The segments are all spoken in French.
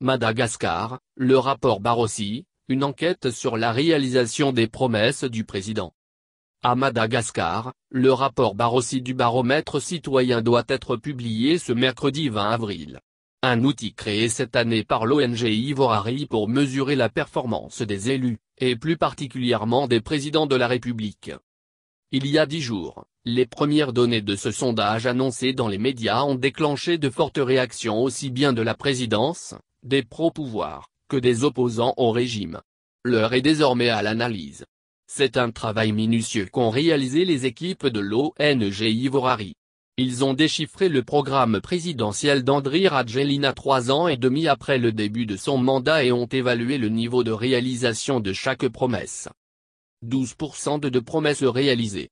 Madagascar, le rapport Barossi, une enquête sur la réalisation des promesses du président. À Madagascar, le rapport Barossi du baromètre citoyen doit être publié ce mercredi 20 avril. Un outil créé cette année par l'ONG Ivorari pour mesurer la performance des élus, et plus particulièrement des présidents de la République. Il y a dix jours, les premières données de ce sondage annoncées dans les médias ont déclenché de fortes réactions aussi bien de la présidence, des pro-pouvoirs, que des opposants au régime. L'heure est désormais à l'analyse. C'est un travail minutieux qu'ont réalisé les équipes de l'ONG Ivorari. Ils ont déchiffré le programme présidentiel d'Andri Rajelina trois ans et demi après le début de son mandat et ont évalué le niveau de réalisation de chaque promesse. 12% de promesses réalisées.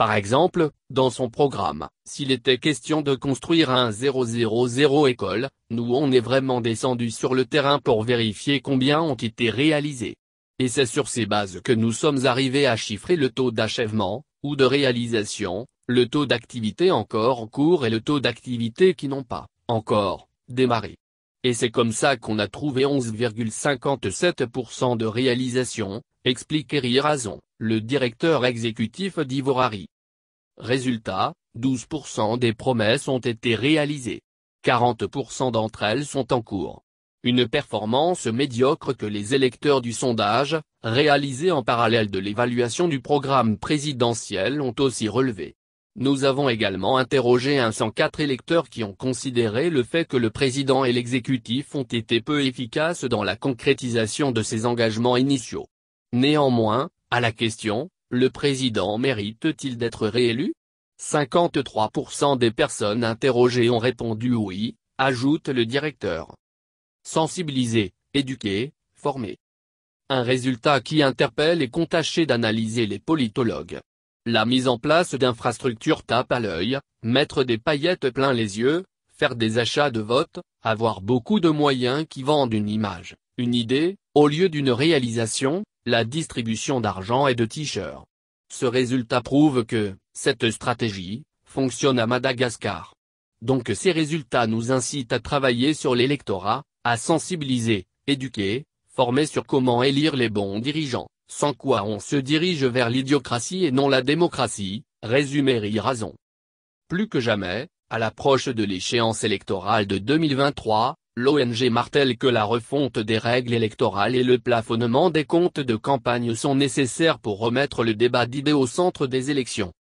Par exemple, dans son programme, s'il était question de construire un 000 école, nous on est vraiment descendu sur le terrain pour vérifier combien ont été réalisés. Et c'est sur ces bases que nous sommes arrivés à chiffrer le taux d'achèvement, ou de réalisation, le taux d'activité encore en cours et le taux d'activité qui n'ont pas, encore, démarré et c'est comme ça qu'on a trouvé 11,57% de réalisation, explique Eri Razon, le directeur exécutif d'Ivorari. Résultat, 12% des promesses ont été réalisées. 40% d'entre elles sont en cours. Une performance médiocre que les électeurs du sondage, réalisés en parallèle de l'évaluation du programme présidentiel ont aussi relevé. Nous avons également interrogé un 104 électeurs qui ont considéré le fait que le président et l'exécutif ont été peu efficaces dans la concrétisation de ses engagements initiaux. Néanmoins, à la question, le président mérite-t-il d'être réélu 53% des personnes interrogées ont répondu oui, ajoute le directeur. Sensibiliser, éduquer, former. Un résultat qui interpelle et contaché d'analyser les politologues. La mise en place d'infrastructures tape à l'œil, mettre des paillettes plein les yeux, faire des achats de votes, avoir beaucoup de moyens qui vendent une image, une idée, au lieu d'une réalisation, la distribution d'argent et de t-shirts. Ce résultat prouve que, cette stratégie, fonctionne à Madagascar. Donc ces résultats nous incitent à travailler sur l'électorat, à sensibiliser, éduquer, former sur comment élire les bons dirigeants sans quoi on se dirige vers l'idiocratie et non la démocratie, résumé raison. Plus que jamais, à l'approche de l'échéance électorale de 2023, l'ONG martèle que la refonte des règles électorales et le plafonnement des comptes de campagne sont nécessaires pour remettre le débat d'idées au centre des élections.